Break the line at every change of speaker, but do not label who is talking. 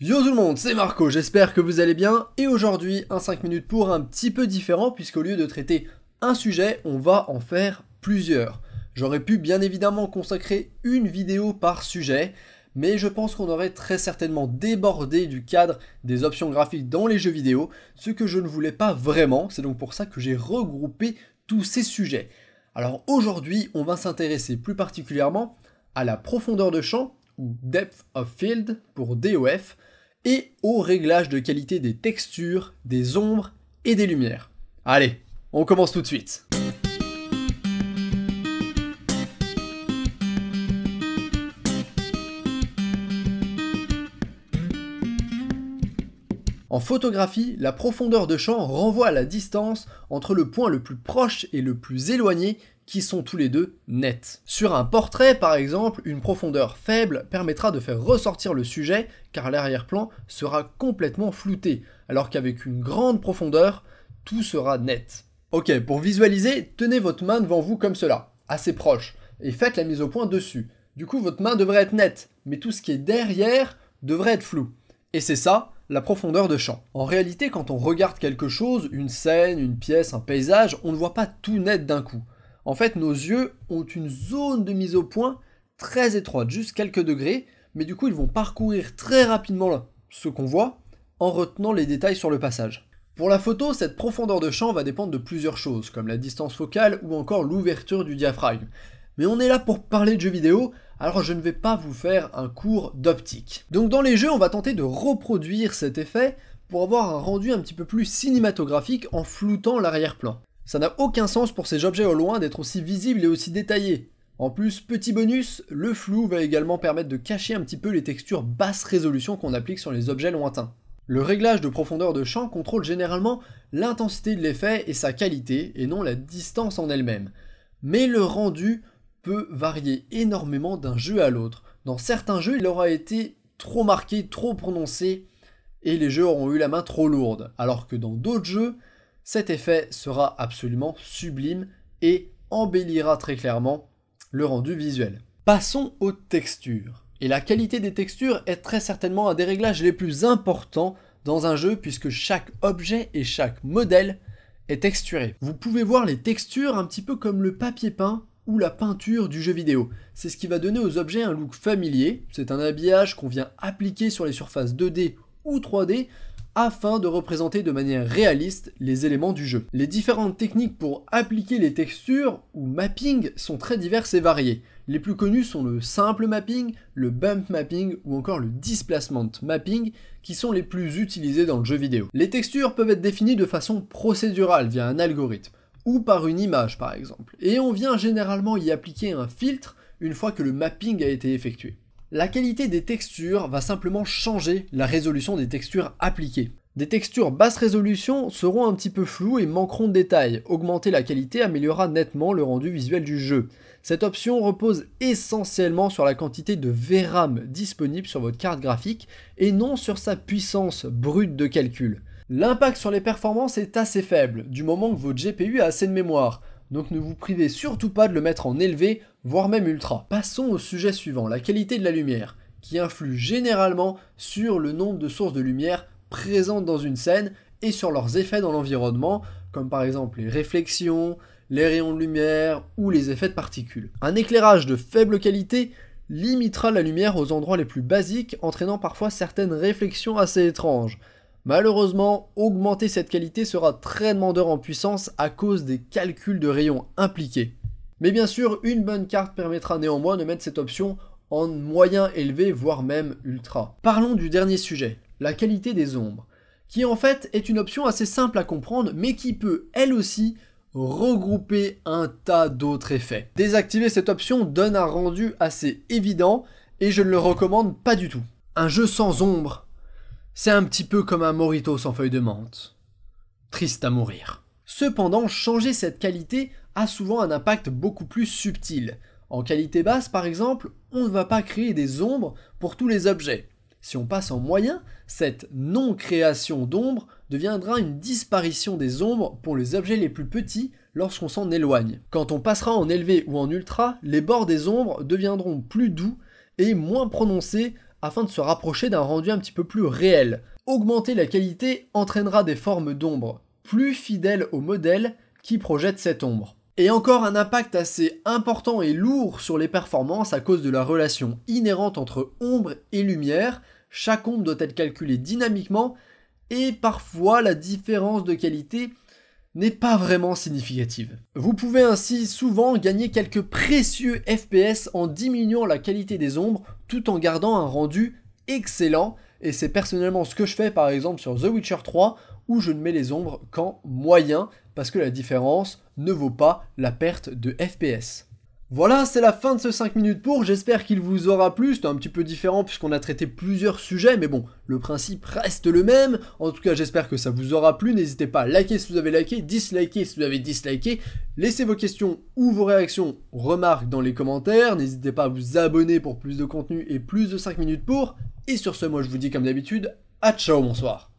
Yo tout le monde, c'est Marco, j'espère que vous allez bien et aujourd'hui un 5 minutes pour un petit peu différent puisqu'au lieu de traiter un sujet, on va en faire plusieurs. J'aurais pu bien évidemment consacrer une vidéo par sujet, mais je pense qu'on aurait très certainement débordé du cadre des options graphiques dans les jeux vidéo, ce que je ne voulais pas vraiment, c'est donc pour ça que j'ai regroupé tous ces sujets. Alors aujourd'hui, on va s'intéresser plus particulièrement à la profondeur de champ ou Depth of Field pour DOF et au réglage de qualité des textures, des ombres et des lumières. Allez, on commence tout de suite. En photographie, la profondeur de champ renvoie à la distance entre le point le plus proche et le plus éloigné qui sont tous les deux nets. Sur un portrait, par exemple, une profondeur faible permettra de faire ressortir le sujet car l'arrière-plan sera complètement flouté, alors qu'avec une grande profondeur, tout sera net. Ok, pour visualiser, tenez votre main devant vous comme cela, assez proche, et faites la mise au point dessus. Du coup, votre main devrait être nette, mais tout ce qui est derrière devrait être flou. Et c'est ça, la profondeur de champ. En réalité, quand on regarde quelque chose, une scène, une pièce, un paysage, on ne voit pas tout net d'un coup. En fait, nos yeux ont une zone de mise au point très étroite, juste quelques degrés, mais du coup, ils vont parcourir très rapidement ce qu'on voit en retenant les détails sur le passage. Pour la photo, cette profondeur de champ va dépendre de plusieurs choses, comme la distance focale ou encore l'ouverture du diaphragme. Mais on est là pour parler de jeux vidéo, alors je ne vais pas vous faire un cours d'optique. Donc dans les jeux, on va tenter de reproduire cet effet pour avoir un rendu un petit peu plus cinématographique en floutant l'arrière-plan. Ça n'a aucun sens pour ces objets au loin d'être aussi visibles et aussi détaillés. En plus, petit bonus, le flou va également permettre de cacher un petit peu les textures basse résolution qu'on applique sur les objets lointains. Le réglage de profondeur de champ contrôle généralement l'intensité de l'effet et sa qualité, et non la distance en elle-même. Mais le rendu peut varier énormément d'un jeu à l'autre. Dans certains jeux, il aura été trop marqué, trop prononcé, et les jeux auront eu la main trop lourde, alors que dans d'autres jeux, cet effet sera absolument sublime et embellira très clairement le rendu visuel. Passons aux textures. Et la qualité des textures est très certainement un des réglages les plus importants dans un jeu puisque chaque objet et chaque modèle est texturé. Vous pouvez voir les textures un petit peu comme le papier peint ou la peinture du jeu vidéo. C'est ce qui va donner aux objets un look familier, c'est un habillage qu'on vient appliquer sur les surfaces 2D ou 3D afin de représenter de manière réaliste les éléments du jeu. Les différentes techniques pour appliquer les textures ou mapping sont très diverses et variées. Les plus connues sont le simple mapping, le bump mapping ou encore le displacement mapping qui sont les plus utilisés dans le jeu vidéo. Les textures peuvent être définies de façon procédurale via un algorithme ou par une image par exemple. Et on vient généralement y appliquer un filtre une fois que le mapping a été effectué. La qualité des textures va simplement changer la résolution des textures appliquées. Des textures basse résolution seront un petit peu floues et manqueront de détails. Augmenter la qualité améliorera nettement le rendu visuel du jeu. Cette option repose essentiellement sur la quantité de VRAM disponible sur votre carte graphique et non sur sa puissance brute de calcul. L'impact sur les performances est assez faible, du moment que votre GPU a assez de mémoire, donc ne vous privez surtout pas de le mettre en élevé voire même ultra. Passons au sujet suivant, la qualité de la lumière, qui influe généralement sur le nombre de sources de lumière présentes dans une scène et sur leurs effets dans l'environnement, comme par exemple les réflexions, les rayons de lumière ou les effets de particules. Un éclairage de faible qualité limitera la lumière aux endroits les plus basiques, entraînant parfois certaines réflexions assez étranges. Malheureusement, augmenter cette qualité sera très demandeur en puissance à cause des calculs de rayons impliqués. Mais bien sûr, une bonne carte permettra néanmoins de mettre cette option en moyen élevé, voire même ultra. Parlons du dernier sujet, la qualité des ombres, qui en fait est une option assez simple à comprendre, mais qui peut elle aussi regrouper un tas d'autres effets. Désactiver cette option donne un rendu assez évident, et je ne le recommande pas du tout. Un jeu sans ombre, c'est un petit peu comme un morito sans feuilles de menthe. Triste à mourir. Cependant, changer cette qualité a souvent un impact beaucoup plus subtil. En qualité basse, par exemple, on ne va pas créer des ombres pour tous les objets. Si on passe en moyen, cette non-création d'ombre deviendra une disparition des ombres pour les objets les plus petits lorsqu'on s'en éloigne. Quand on passera en élevé ou en ultra, les bords des ombres deviendront plus doux et moins prononcés afin de se rapprocher d'un rendu un petit peu plus réel. Augmenter la qualité entraînera des formes d'ombre plus fidèles au modèle qui projette cette ombre. Et encore un impact assez important et lourd sur les performances à cause de la relation inhérente entre ombre et lumière. Chaque ombre doit être calculée dynamiquement et parfois la différence de qualité n'est pas vraiment significative. Vous pouvez ainsi souvent gagner quelques précieux FPS en diminuant la qualité des ombres tout en gardant un rendu excellent et c'est personnellement ce que je fais par exemple sur The Witcher 3 où je ne mets les ombres qu'en moyen parce que la différence ne vaut pas la perte de FPS. Voilà, c'est la fin de ce 5 minutes pour, j'espère qu'il vous aura plu, c'était un petit peu différent puisqu'on a traité plusieurs sujets, mais bon, le principe reste le même, en tout cas j'espère que ça vous aura plu, n'hésitez pas à liker si vous avez liké, disliker si vous avez disliké, laissez vos questions ou vos réactions, remarques dans les commentaires, n'hésitez pas à vous abonner pour plus de contenu et plus de 5 minutes pour, et sur ce moi je vous dis comme d'habitude, à ciao bonsoir